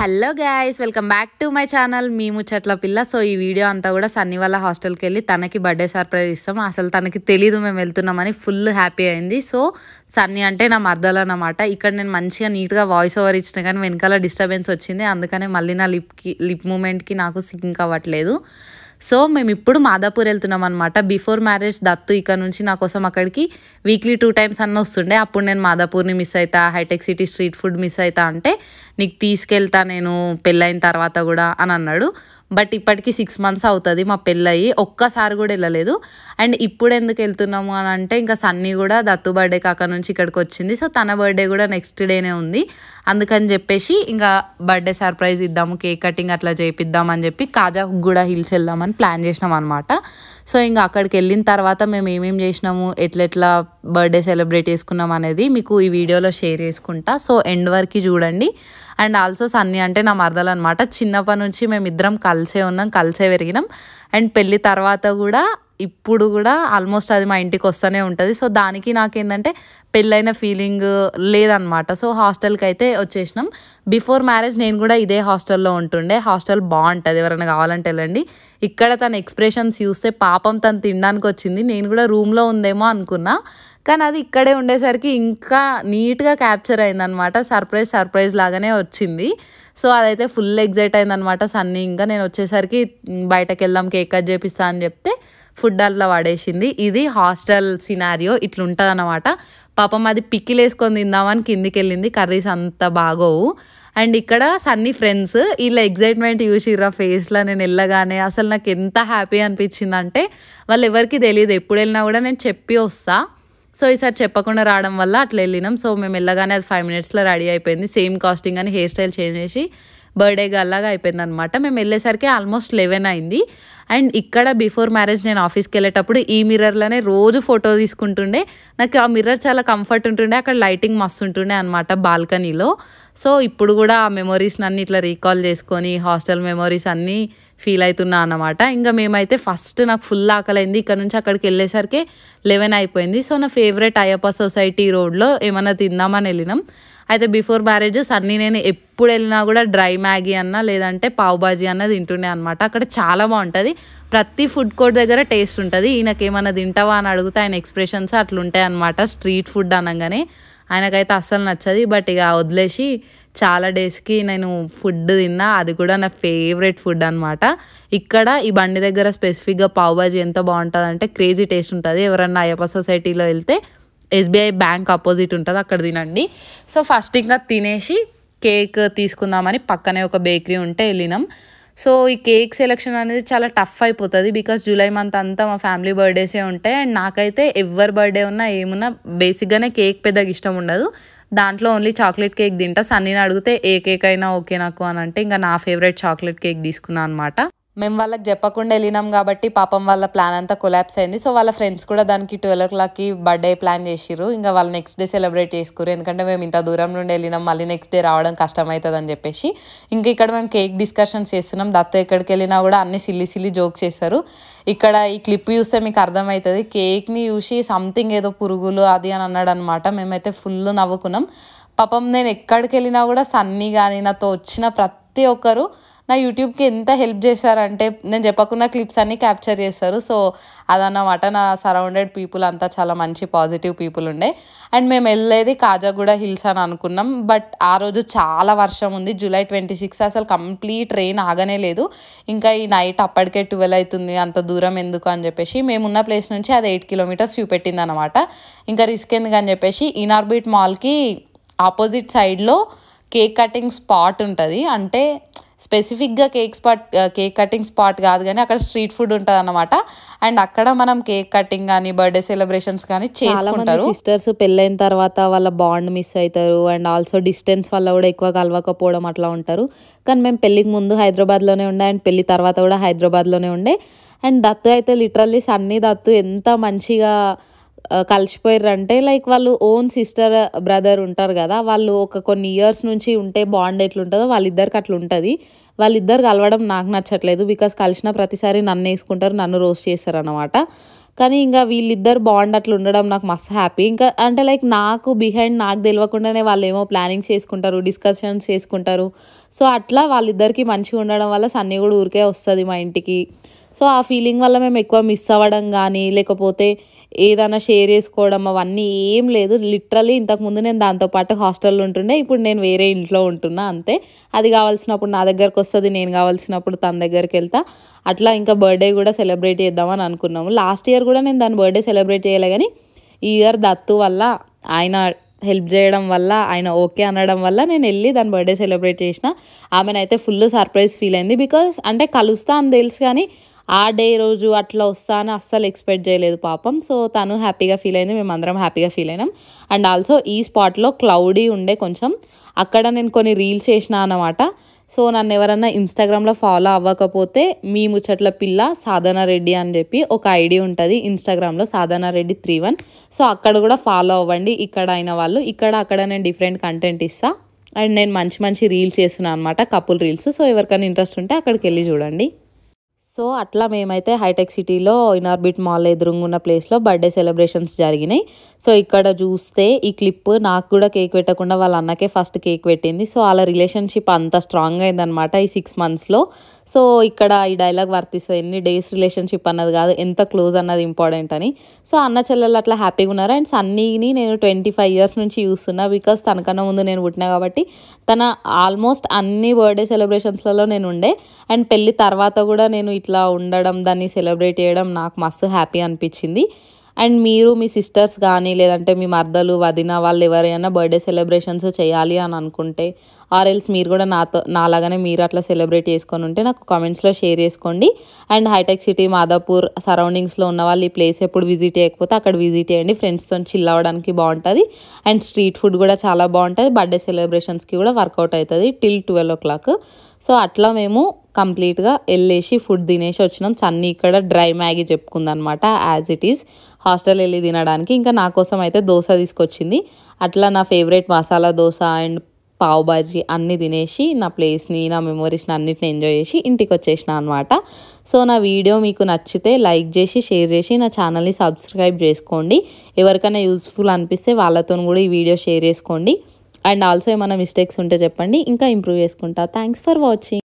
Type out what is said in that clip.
hello guys welcome back to my channel మీ ముచ్చట్ల పిల్ల సో ఈ వీడియో అంతా కూడా సన్నీ వాళ్ళ హాస్టల్కి వెళ్ళి తనకి బర్త్డే సర్ప్రైజ్ ఇస్తాం అసలు తనకి తెలీదు మేము వెళ్తున్నామని ఫుల్ హ్యాపీ అయింది సో సన్నీ అంటే నా మర్దలు అనమాట ఇక్కడ నేను మంచిగా నీట్గా వాయిస్ ఓవర్ ఇచ్చిన కానీ వెనకాల డిస్టర్బెన్స్ వచ్చింది అందుకనే మళ్ళీ నా లిప్కి లిప్ మూమెంట్కి నాకు సింక్ అవ్వట్లేదు సో మేము ఇప్పుడు మాదాపూర్ వెళ్తున్నాం అనమాట బిఫోర్ మ్యారేజ్ దత్తు ఇక్కడ నుంచి నా కోసం అక్కడికి వీక్లీ టూ టైమ్స్ అన్న వస్తుండే అప్పుడు నేను మాదాపూర్ని మిస్ అవుతా Hitech City street food miss అవుతా అంటే నీకు తీసుకెళ్తా నేను పెళ్ళైన తర్వాత కూడా అని అన్నాడు బట్ ఇప్పటికి సిక్స్ మంత్స్ అవుతుంది మా పెళ్ళయి ఒక్కసారి కూడా వెళ్ళలేదు అండ్ ఇప్పుడు ఎందుకు వెళ్తున్నాము అని అంటే ఇంకా సన్నీ కూడా దత్తు బర్త్డే కాక నుంచి ఇక్కడికి వచ్చింది సో తన బర్త్డే కూడా నెక్స్ట్ డేనే ఉంది అందుకని చెప్పేసి ఇంకా బర్త్డే సర్ప్రైజ్ ఇద్దాము కేక్ కటింగ్ అట్లా చేపిద్దామని చెప్పి కాజా కూడా హిల్స్ వెళ్దామని ప్లాన్ చేసినాం అనమాట సో ఇంకా అక్కడికి వెళ్ళిన తర్వాత మేము ఏమేమి చేసినాము ఎట్లెట్లా బర్త్డే సెలబ్రేట్ చేసుకున్నాం అనేది మీకు ఈ వీడియోలో షేర్ చేసుకుంటా సో ఎండ్ వరకు చూడండి అండ్ ఆల్సో సన్నీ అంటే నా మరదలు అనమాట చిన్నప్పటి నుంచి మేమిద్దరం కలిసే ఉన్నాం కలిసే పెరిగినాం అండ్ పెళ్ళి తర్వాత కూడా ఇప్పుడు కూడా ఆల్మోస్ట్ అది మా ఇంటికి వస్తూనే ఉంటుంది సో దానికి ఏంటంటే పెళ్ళైన ఫీలింగ్ లేదనమాట సో హాస్టల్కి అయితే వచ్చేసినాం బిఫోర్ మ్యారేజ్ నేను కూడా ఇదే హాస్టల్లో ఉంటుండే హాస్టల్ బాగుంటుంది ఎవరైనా కావాలంటే వెళ్ళండి ఇక్కడ తన ఎక్స్ప్రెషన్స్ చూస్తే పాపం తను తినడానికి వచ్చింది నేను కూడా రూమ్లో ఉందేమో అనుకున్నా కానీ అది ఇక్కడే ఉండేసరికి ఇంకా నీట్గా క్యాప్చర్ అయిందనమాట సర్ప్రైజ్ సర్ప్రైజ్ లాగానే వచ్చింది సో అదైతే ఫుల్ ఎగ్జైట్ అయిందనమాట సన్నీ ఇంకా నేను వచ్చేసరికి బయటకు వెళ్దాం కేక్ కట్ చేపిస్తా అని చెప్తే ఫుడ్ అట్లా పడేసింది ఇది హాస్టల్ సినారియో ఇట్లుంటుంది అనమాట పాపం అది పిక్కిలు వేసుకొని తిందామని కిందికి వెళ్ళింది కర్రీస్ అంత బాగోవు అండ్ ఇక్కడ సన్నీ ఫ్రెండ్స్ వీళ్ళ ఎగ్జైట్మెంట్ చూసిర్రా ఫేస్లో నేను వెళ్ళగానే అసలు నాకు ఎంత హ్యాపీ అనిపించిందంటే వాళ్ళు ఎవరికి తెలియదు ఎప్పుడు వెళ్ళినా కూడా నేను చెప్పి వస్తాను సో ఈసారి చెప్పకుండా రావడం వల్ల అట్లా వెళ్ళినాం సో మేము వెళ్ళగానే అది ఫైవ్ మినిట్స్లో రెడీ అయిపోయింది సేమ్ కాస్టింగ్ అని హెయిర్ స్టైల్ చేంజ్ చేసి బర్త్డేగా అలాగా అయిపోయింది అనమాట మేము వెళ్ళేసరికి ఆల్మోస్ట్ లెవెన్ అయింది అండ్ ఇక్కడ బిఫోర్ మ్యారేజ్ నేను ఆఫీస్కి వెళ్ళేటప్పుడు ఈ మిర్రర్లోనే రోజు ఫోటో తీసుకుంటుండే నాకు ఆ మిర్రర్ చాలా కంఫర్ట్ ఉంటుండే అక్కడ లైటింగ్ మస్తు ఉంటుండే అనమాట బాల్కనీలో సో ఇప్పుడు కూడా ఆ మెమొరీస్ని అన్ని ఇట్లా రీకాల్ చేసుకొని హాస్టల్ మెమొరీస్ అన్నీ ఫీల్ అవుతున్నా అనమాట ఇంకా మేమైతే ఫస్ట్ నాకు ఫుల్ ఆకలైంది ఇక్కడ నుంచి అక్కడికి వెళ్ళేసరికి లెవెన్ అయిపోయింది సో నా ఫేవరెట్ అయ్యప్ప సొసైటీ రోడ్లో ఏమైనా తిందామని వెళ్ళినాం అయితే బిఫోర్ మ్యారేజెస్ అన్నీ నేను ఎప్పుడు వెళ్ళినా కూడా డ్రై మ్యాగీ అన్న లేదంటే పావు బాజీ అన్న తింటుండే అనమాట అక్కడ చాలా బాగుంటుంది ప్రతి ఫుడ్ కోర్ట్ దగ్గర టేస్ట్ ఉంటుంది ఈయనకి ఏమైనా తింటావా అని అడిగితే ఆయన ఎక్స్ప్రెషన్స్ అట్లుంటాయి అనమాట స్ట్రీట్ ఫుడ్ అనగానే ఆయనకైతే అస్సలు నచ్చదు బట్ ఇక వదిలేసి చాలా డేస్కి నేను ఫుడ్ తిన్నా అది కూడా నా ఫేవరెట్ ఫుడ్ అనమాట ఇక్కడ ఈ బండి దగ్గర స్పెసిఫిక్గా పావుబాజీ ఎంత అంటే క్రేజీ టేస్ట్ ఉంటుంది ఎవరన్నా అయ్యప్ప సొసైటీలో వెళ్తే ఎస్బీఐ బ్యాంక్ అపోజిట్ ఉంటుంది అక్కడ తినండి సో ఫస్ట్ ఇంకా తినేసి కేక్ తీసుకుందామని పక్కనే ఒక బేకరీ ఉంటే వెళ్ళినాం సో ఈ కేక్ సెలెక్షన్ అనేది చాలా టఫ్ అయిపోతుంది బికాస్ జూలై మంత్ అంతా మా ఫ్యామిలీ బర్త్డేసే ఉంటాయి అండ్ నాకైతే ఎవరి బర్త్డే ఉన్నా ఏమున్నా బేసిక్గానే కేక్ పెద్దగా ఇష్టం ఉండదు దాంట్లో ఓన్లీ చాక్లెట్ కేక్ తింటా సన్నీని అడిగితే ఏ కేక్ అయినా ఓకే నాకు అని అంటే ఇంకా నా ఫేవరెట్ చాక్లెట్ కేక్ తీసుకున్నాను అనమాట మేము వాళ్ళకి చెప్పకుండా వెళ్ళినాం కాబట్టి పాపం వాళ్ళ ప్లాన్ అంతా కొలాప్స్ అయింది సో వాళ్ళ ఫ్రెండ్స్ కూడా దానికి ట్వెల్వ్ ఓ క్లాక్కి బర్త్డే ప్లాన్ చేసిరు ఇంకా వాళ్ళు నెక్స్ట్ డే సెలబ్రేట్ చేసుకోరు ఎందుకంటే మేము ఇంత దూరం నుండి వెళ్ళినాం మళ్ళీ నెక్స్ట్ డే రావడం కష్టమవుతుంది అని చెప్పేసి ఇంకా ఇక్కడ మేము కేక్ డిస్కషన్స్ చేస్తున్నాం దత్త ఎక్కడికి వెళ్ళినా కూడా అన్ని సిల్లి సిల్లి జోక్స్ చేస్తారు ఇక్కడ ఈ క్లిప్ చూస్తే మీకు అర్థమవుతుంది కేక్ని చూసి సంథింగ్ ఏదో పురుగులు అది అని అన్నాడు అనమాట మేమైతే ఫుల్ నవ్వుకున్నాం పాపం నేను ఎక్కడికి వెళ్ళినా కూడా సన్నీ కానీ నాతో వచ్చిన ప్రతి ప్రతి ఒక్కరు నా యూట్యూబ్కి ఎంత హెల్ప్ చేశారంటే నేను చెప్పకున్న క్లిప్స్ అన్నీ క్యాప్చర్ చేస్తారు సో అదన్నమాట నా సరౌండెడ్ పీపుల్ అంతా చాలా మంచి పాజిటివ్ పీపుల్ ఉండే అండ్ మేము వెళ్ళేది కాజాగూడ హిల్స్ అని అనుకున్నాం బట్ ఆ రోజు చాలా వర్షం ఉంది జూలై ట్వంటీ సిక్స్ అసలు కంప్లీట్ ట్రైన్ ఆగనే లేదు ఇంకా ఈ నైట్ అప్పటికే ట్వెల్వ్ అవుతుంది అంత దూరం ఎందుకు అని చెప్పేసి మేమున్న ప్లేస్ నుంచి అది ఎయిట్ కిలోమీటర్స్ చూపెట్టింది అనమాట ఇంకా రిస్క్ ఎందుకని చెప్పేసి ఇనార్బిట్ మాల్కి ఆపోజిట్ సైడ్లో కేక్ కటింగ్ స్పాట్ ఉంటుంది అంటే స్పెసిఫిక్గా cake spot cake cutting spot కాదు కానీ అక్కడ స్ట్రీట్ ఫుడ్ ఉంటుంది అనమాట అండ్ అక్కడ మనం కేక్ కటింగ్ కానీ బర్త్డే సెలబ్రేషన్స్ కానీ చేసుకుంటారు సిస్టర్స్ పెళ్ళైన తర్వాత వాళ్ళ బాండ్ మిస్ అవుతారు అండ్ ఆల్సో డిస్టెన్స్ వల్ల కూడా ఎక్కువ కలవకపోవడం అట్లా ఉంటారు కానీ మేము పెళ్ళికి ముందు హైదరాబాద్లోనే ఉండే అండ్ పెళ్ళి తర్వాత కూడా హైదరాబాద్లోనే ఉండే అండ్ దత్తు అయితే లిటరల్లీ సన్నీ దత్తు ఎంత మంచిగా కలిసిపోయారు అంటే లైక్ వాళ్ళు ఓన్ సిస్టర్ బ్రదర్ ఉంటారు కదా వాళ్ళు ఒక కొన్ని ఇయర్స్ నుంచి ఉంటే బాండ్ ఎట్లుంటుందో వాళ్ళిద్దరికి అట్లా ఉంటుంది వాళ్ళిద్దరు కలవడం నాకు నచ్చట్లేదు బికాస్ కలిసిన ప్రతిసారి నన్ను వేసుకుంటారు నన్ను రోస్ట్ చేస్తారు అనమాట కానీ ఇంకా వీళ్ళిద్దరు బాండ్ అట్లా ఉండడం నాకు మస్తు హ్యాపీ ఇంకా అంటే లైక్ నాకు బిహైండ్ నాకు తెలియకుండానే వాళ్ళు ఏమో ప్లానింగ్స్ చేసుకుంటారు డిస్కషన్స్ చేసుకుంటారు సో అట్లా వాళ్ళిద్దరికీ మంచిగా ఉండడం వల్ల సన్నీ కూడా ఊరికే వస్తుంది మా ఇంటికి సో ఆ ఫీలింగ్ వల్ల మేము ఎక్కువ మిస్ అవ్వడం కానీ లేకపోతే ఏదైనా షేర్ చేసుకోవడం అవన్నీ ఏం లేదు లిటరలీ ఇంతకుముందు నేను దాంతోపాటు హాస్టల్లో ఉంటుండే ఇప్పుడు నేను వేరే ఇంట్లో ఉంటున్నా అంతే అది కావాల్సినప్పుడు నా దగ్గరకు వస్తుంది నేను కావాల్సినప్పుడు తన దగ్గరికి వెళ్తా అట్లా ఇంకా బర్త్డే కూడా సెలబ్రేట్ చేద్దామని అనుకున్నాము లాస్ట్ ఇయర్ కూడా నేను దాని బర్త్డే సెలబ్రేట్ చేయలే కానీ ఈ ఇయర్ దత్తు వల్ల ఆయన హెల్ప్ చేయడం వల్ల ఆయన ఓకే అనడం వల్ల నేను వెళ్ళి దాని బర్త్డే సెలబ్రేట్ చేసిన ఆమెనైతే ఫుల్ సర్ప్రైజ్ ఫీల్ అయింది బికాస్ అంటే కలుస్తా అని తెలుసు కానీ ఆ డే రోజు అట్లా వస్తా అని అస్సలు ఎక్స్పెక్ట్ చేయలేదు పాపం సో తను హ్యాపీగా ఫీల్ అయింది మేము అందరం హ్యాపీగా ఫీల్ అయినాం అండ్ ఆల్సో ఈ స్పాట్లో క్లౌడీ ఉండే కొంచెం అక్కడ నేను కొన్ని రీల్స్ చేసిన అనమాట సో నన్ను ఎవరన్నా ఇన్స్టాగ్రామ్లో ఫాలో అవ్వకపోతే మీ ముచ్చట్ల పిల్ల సాధన రెడ్డి అని చెప్పి ఒక ఐడి ఉంటుంది ఇన్స్టాగ్రామ్లో Sadhana Reddy three one so అక్కడ కూడా ఫాలో అవ్వండి ఇక్కడ అయిన వాళ్ళు ఇక్కడ అక్కడ నేను డిఫరెంట్ కంటెంట్ ఇస్తా అండ్ నేను మంచి మంచి రీల్స్ చేస్తున్నాను అనమాట కపుల్ రీల్స్ సో ఎవరికైనా ఇంట్రెస్ట్ ఉంటే అక్కడికి వెళ్ళి చూడండి సో అట్లా మేమైతే హైటెక్ సిటీలో ఇనార్బిట్ మాల్ ఉన్న ప్లేస్లో బర్త్డే సెలబ్రేషన్స్ జరిగినాయి సో ఇక్కడ చూస్తే ఈ క్లిప్ నాకు కూడా కేక్ పెట్టకుండా వాళ్ళ అన్నకే ఫస్ట్ కేక్ పెట్టింది సో వాళ్ళ రిలేషన్షిప్ అంత స్ట్రాంగ్ అయిందనమాట ఈ సిక్స్ మంత్స్లో సో ఇక్కడ ఈ డైలాగ్ వర్తిస్తుంది ఎన్ని డేస్ రిలేషన్షిప్ అన్నది కాదు ఎంత క్లోజ్ అన్నది ఇంపార్టెంట్ అని సో అన్న చెల్లెలు అట్లా హ్యాపీగా ఉన్నారు అండ్ సన్నీని నేను ట్వంటీ ఫైవ్ ఇయర్స్ నుంచి చూస్తున్నా బికాస్ తనకన్నా ముందు నేను పుట్టినా కాబట్టి తన ఆల్మోస్ట్ అన్ని బర్త్డే సెలబ్రేషన్స్లలో నేను ఉండే అండ్ పెళ్ళి తర్వాత కూడా నేను ఇట్లా ఉండడం దాన్ని సెలబ్రేట్ చేయడం నాకు మస్తు హ్యాపీ అనిపించింది అండ్ మీరు మీ సిస్టర్స్ కానీ లేదంటే మీ మర్దలు వదిన వాళ్ళు ఎవరైనా బర్త్డే సెలబ్రేషన్స్ చేయాలి అని అనుకుంటే ఆర్ ఎల్స్ మీరు కూడా నాతో నాలాగానే మీరు అట్లా సెలబ్రేట్ చేసుకొని ఉంటే నాకు కామెంట్స్లో షేర్ చేసుకోండి అండ్ హైటెక్ సిటీ మాదాపూర్ సరౌండింగ్స్లో ఉన్న వాళ్ళు ఈ ప్లేస్ ఎప్పుడు విజిట్ చేయకపోతే అక్కడ విజిట్ చేయండి ఫ్రెండ్స్తో చిల్ అవ్వడానికి బాగుంటుంది అండ్ స్ట్రీట్ ఫుడ్ కూడా చాలా బాగుంటుంది బర్త్డే సెలబ్రేషన్స్కి కూడా వర్కౌట్ అవుతుంది till twelve o'clock so అట్లా మేము కంప్లీట్గా వెళ్ళేసి ఫుడ్ తినేసి వచ్చినాం చన్నీ ఇక్కడ డ్రై మ్యాగీ చెప్పుకుందనమాట యాజ్ ఇట్ ఈస్ హాస్టల్ వెళ్ళి తినడానికి ఇంకా నా కోసం అయితే దోశ తీసుకొచ్చింది అట్లా నా ఫేవరెట్ మసాలా దోశ అండ్ పావ్ బాజీ అన్నీ తినేసి నా ప్లేస్ని నా మెమొరీస్ని అన్నిటిని ఎంజాయ్ చేసి ఇంటికి వచ్చేసిన అనమాట సో నా వీడియో మీకు నచ్చితే లైక్ చేసి షేర్ చేసి నా ఛానల్ని సబ్స్క్రైబ్ చేసుకోండి ఎవరికైనా యూస్ఫుల్ అనిపిస్తే వాళ్ళతో కూడా ఈ వీడియో షేర్ చేసుకోండి అండ్ ఆల్సో ఏమైనా మిస్టేక్స్ ఉంటే చెప్పండి ఇంకా ఇంప్రూవ్ చేసుకుంటా థ్యాంక్స్ ఫర్ వాచింగ్